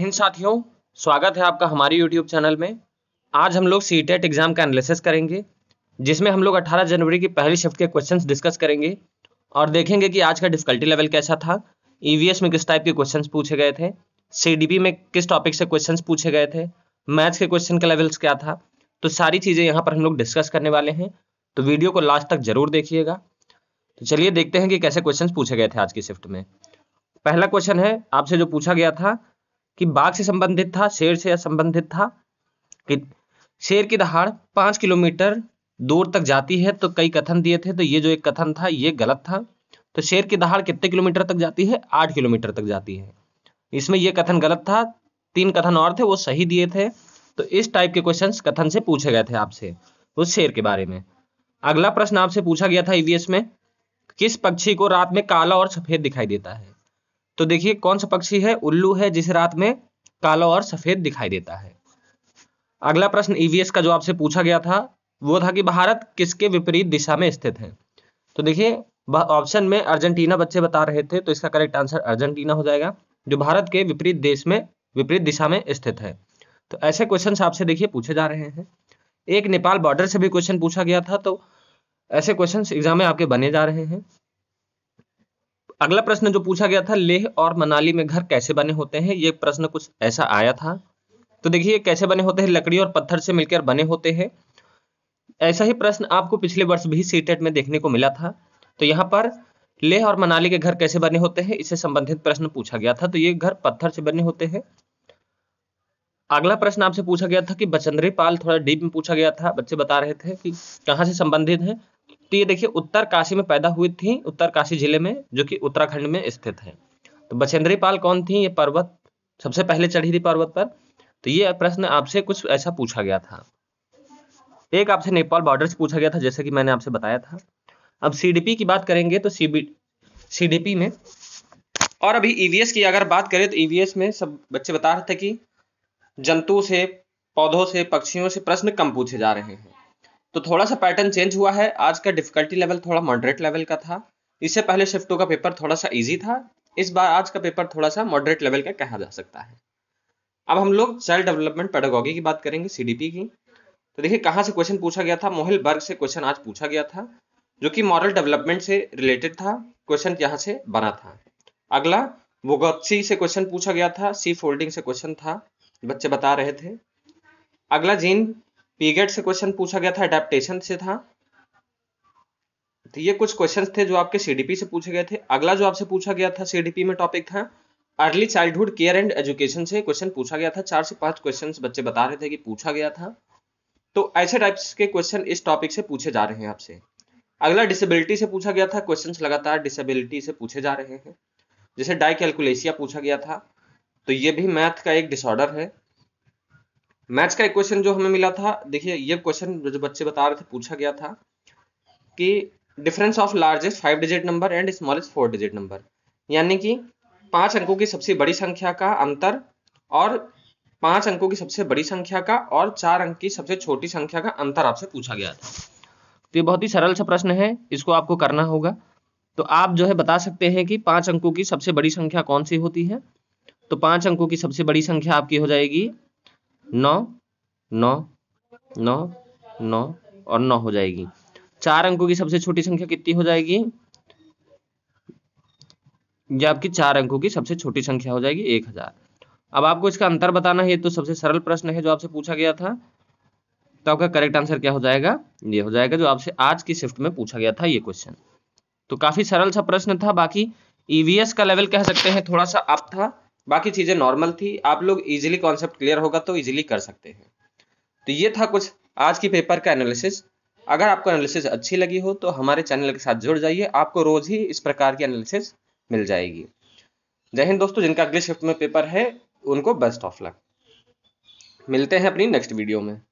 हिंद साथियों स्वागत है आपका हमारे YouTube चैनल में आज हम लोग सी टेट एग्जाम का एनालिसिस करेंगे जिसमें हम लोग 18 जनवरी की पहली शिफ्ट के क्वेश्चंस डिस्कस करेंगे और देखेंगे कि आज का डिफिकल्टी लेवल कैसा था ईवीएस e में किस टाइप के क्वेश्चंस पूछे गए थे सी में किस टॉपिक से क्वेश्चन पूछे गए थे मैथ्स के क्वेश्चन का लेवल्स क्या था तो सारी चीज़ें यहाँ पर हम लोग डिस्कस करने वाले हैं तो वीडियो को लास्ट तक जरूर देखिएगा तो चलिए देखते हैं कि कैसे क्वेश्चन पूछे गए थे आज की शिफ्ट में पहला क्वेश्चन है आपसे जो पूछा गया था कि बाघ से संबंधित था शेर से संबंधित था कि शेर की दहाड़ पांच किलोमीटर दूर तक जाती है तो कई कथन दिए थे तो ये जो एक कथन था ये गलत था तो शेर की दहाड़ कितने किलोमीटर तक जाती है आठ किलोमीटर तक जाती है इसमें यह कथन गलत था तीन कथन और थे वो सही दिए थे तो इस टाइप के क्वेश्चन कथन से पूछे गए थे आपसे उस शेर के बारे में अगला प्रश्न आपसे पूछा गया था ईवीएस e में किस पक्षी को रात में काला और सफेद दिखाई देता है तो देखिए कौन सा पक्षी है उल्लू है जिसे रात में काला और सफेद दिखाई देता है अगला प्रश्न ईवीएस e का जो आपसे पूछा गया था वो था कि भारत किसके विपरीत दिशा में स्थित है तो देखिए ऑप्शन में अर्जेंटीना बच्चे बता रहे थे तो इसका करेक्ट आंसर अर्जेंटीना हो जाएगा जो भारत के विपरीत देश में विपरीत दिशा में स्थित है तो ऐसे क्वेश्चन आपसे देखिए पूछे जा रहे हैं एक नेपाल बॉर्डर से भी क्वेश्चन पूछा गया था तो ऐसे क्वेश्चन एग्जाम में आपके बने जा रहे हैं अगला प्रश्न जो पूछा गया था लेह और मनाली में घर कैसे बने होते हैं ये प्रश्न कुछ ऐसा आया था तो देखिए कैसे बने होते हैं लकड़ी और पत्थर से मिलकर बने होते हैं ऐसा ही प्रश्न आपको पिछले वर्ष भी सीटेट e में देखने को मिला था तो यहाँ पर लेह और मनाली के घर कैसे बने होते हैं इससे संबंधित प्रश्न पूछा गया था तो ये घर पत्थर से बने होते हैं अगला प्रश्न आपसे पूछा गया था कि बचंद्री पाल थोड़ा डीप में पूछा गया था बच्चे बता रहे थे कि कहाँ से संबंधित है तो ये देखिए उत्तर काशी में पैदा हुई थी उत्तर काशी जिले में जो कि उत्तराखंड में स्थित है तो बछेंद्री पाल कौन थी ये पर्वत सबसे पहले चढ़ी थी पर्वत पर तो ये प्रश्न आपसे कुछ ऐसा पूछा गया था एक आपसे नेपाल बॉर्डर से पूछा गया था जैसे कि मैंने आपसे बताया था अब सीडीपी की बात करेंगे तो सीबी सीडीपी में और अभी ईवीएस e की अगर बात करें तो ईवीएस e में सब बच्चे बता रहे थे कि जंतु से पौधों से पक्षियों से प्रश्न कम पूछे जा रहे हैं तो थोड़ा सा पैटर्न चेंज हुआ है आज का डिफिकल्टी लेवल थोड़ा मॉडरेट लेवल का था इससे पहले शिफ्ट का पेपर थोड़ा सा ईजी था इस बार आज का पेपर थोड़ा सा मॉडरेट लेवल का कहा जा सकता है अब हम लोग चाइल्ड डेवलपमेंट पेडागॉजी की बात करेंगे सीडीपी की तो देखिए कहाँ से क्वेश्चन पूछा गया था मोहिल बर्ग से क्वेश्चन आज पूछा गया था जो कि मॉरल डेवलपमेंट से रिलेटेड था क्वेश्चन यहाँ से बना था अगला वोगोत्सी से क्वेश्चन पूछा गया था सी फोल्डिंग से क्वेश्चन था बच्चे बता रहे थे अगला जीन पीगेट से क्वेश्चन पूछा गया था अडेप्टेशन से था तो ये कुछ क्वेश्चंस थे जो आपके सीडीपी से पूछे गए थे अगला जो आपसे पूछा गया था सीडीपी में टॉपिक था early childhood care and education से क्वेश्चन पूछा गया था चार से पांच क्वेश्चन बच्चे बता रहे थे कि पूछा गया था तो ऐसे टाइप्स के क्वेश्चन इस टॉपिक से पूछे जा रहे हैं आपसे अगला डिसेबिलिटी से पूछा गया था क्वेश्चन लगातार डिसेबिलिटी से पूछे जा रहे हैं जैसे डाई कैलकुलेसिया पूछा गया था तो ये भी मैथ का एक डिसऑर्डर है मैथ्स का एक क्वेश्चन जो हमें मिला था देखिए ये क्वेश्चन जो बच्चे बता रहे थे पूछा गया था कि difference of largest five digit number and smallest four digit number यानी कि पांच अंकों की सबसे बड़ी संख्या का अंतर और पांच अंकों की सबसे बड़ी संख्या का और चार अंक की सबसे छोटी संख्या का अंतर आपसे पूछा गया था तो ये बहुत ही सरल सा प्रश्न है इसको आपको करना होगा तो आप जो है बता सकते हैं कि पांच अंकों की सबसे बड़ी संख्या कौन सी होती है तो पांच अंकों की सबसे बड़ी संख्या आपकी हो जाएगी नौ नौ न न और नौ हो जाएगी चार अंकों की सबसे छोटी संख्या कितनी हो जाएगी यह आपकी चार अंकों की सबसे छोटी संख्या हो जाएगी एक हजार अब आपको इसका अंतर बताना है तो सबसे सरल प्रश्न है जो आपसे पूछा गया था तो आपका करेक्ट आंसर क्या हो जाएगा ये हो जाएगा जो आपसे आज की शिफ्ट में पूछा गया था ये क्वेश्चन तो काफी सरल सा प्रश्न था बाकी ईवीएस e का लेवल कह सकते हैं थोड़ा सा अप था बाकी चीज़ें नॉर्मल थी आप लोग इजिली कॉन्सेप्ट क्लियर होगा तो इजिली कर सकते हैं तो ये था कुछ आज की पेपर का एनालिसिस अगर आपको एनालिसिस अच्छी लगी हो तो हमारे चैनल के साथ जुड़ जाइए आपको रोज ही इस प्रकार की एनालिसिस मिल जाएगी जय हिंद दोस्तों जिनका अगले शिफ्ट में पेपर है उनको बेस्ट ऑफ लक मिलते हैं अपनी नेक्स्ट वीडियो में